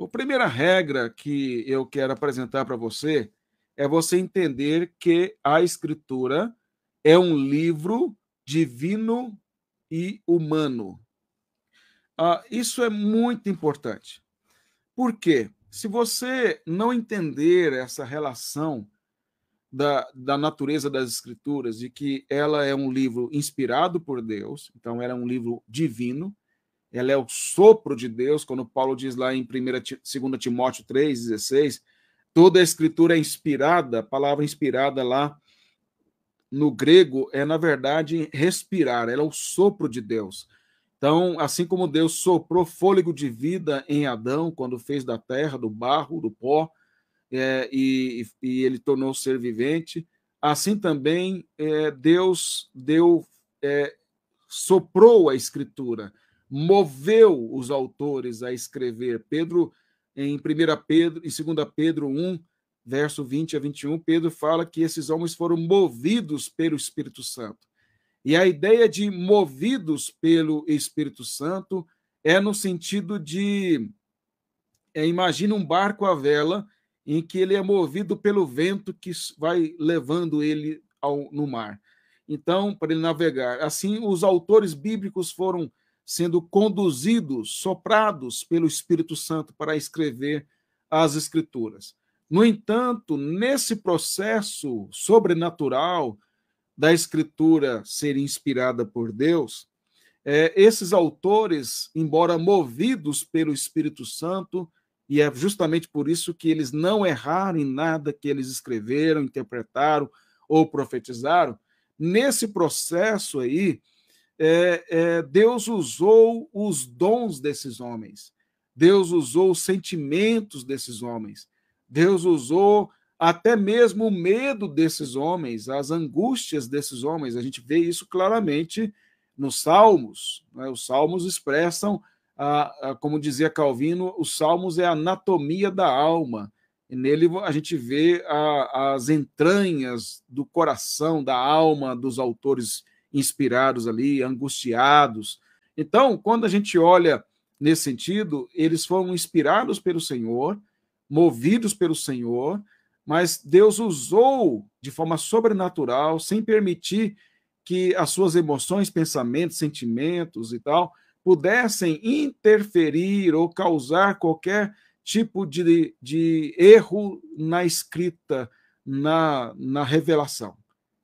A primeira regra que eu quero apresentar para você é você entender que a Escritura é um livro divino e humano. Ah, isso é muito importante. Por quê? Se você não entender essa relação da, da natureza das Escrituras, de que ela é um livro inspirado por Deus, então ela é um livro divino, ela é o sopro de Deus, quando Paulo diz lá em 1, 2 Timóteo 3,16, toda a escritura é inspirada, a palavra inspirada lá no grego é, na verdade, respirar, ela é o sopro de Deus. Então, assim como Deus soprou fôlego de vida em Adão, quando fez da terra, do barro, do pó, é, e, e, ele tornou ser vivente, assim também é, Deus deu, é, soprou a escritura, moveu os autores a escrever. Pedro, em 1 Pedro, em 2 Pedro 1, verso 20 a 21, Pedro fala que esses homens foram movidos pelo Espírito Santo. E a ideia de movidos pelo Espírito Santo é no sentido de. É, imagina um barco à vela em que ele é movido pelo vento que vai levando ele ao, no mar. Então, para ele navegar. Assim, os autores bíblicos foram sendo conduzidos, soprados pelo Espírito Santo para escrever as Escrituras. No entanto, nesse processo sobrenatural da Escritura ser inspirada por Deus, é, esses autores, embora movidos pelo Espírito Santo, e é justamente por isso que eles não erraram em nada que eles escreveram, interpretaram ou profetizaram, nesse processo aí, é, é, Deus usou os dons desses homens, Deus usou os sentimentos desses homens, Deus usou até mesmo o medo desses homens, as angústias desses homens. A gente vê isso claramente nos Salmos. Né? Os Salmos expressam, a, a, como dizia Calvino, os Salmos é a anatomia da alma. E nele a gente vê a, as entranhas do coração, da alma dos autores inspirados ali, angustiados. Então, quando a gente olha nesse sentido, eles foram inspirados pelo Senhor, movidos pelo Senhor, mas Deus usou de forma sobrenatural, sem permitir que as suas emoções, pensamentos, sentimentos e tal pudessem interferir ou causar qualquer tipo de, de erro na escrita, na, na revelação.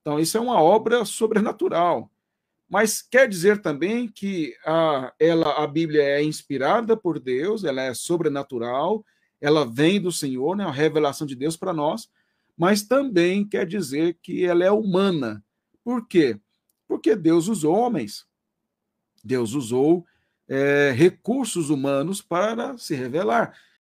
Então, isso é uma obra sobrenatural. Mas quer dizer também que a, ela, a Bíblia é inspirada por Deus, ela é sobrenatural, ela vem do Senhor, né, é a revelação de Deus para nós, mas também quer dizer que ela é humana. Por quê? Porque Deus usou homens. Deus usou é, recursos humanos para se revelar.